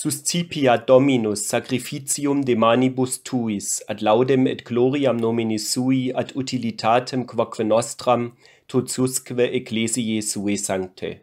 Suscipia Dominus sacrificium de manibus tuis, ad laudem et gloriam nomini sui, ad utilitatem quoque nostram, tot susque ecclesiae sue sancte.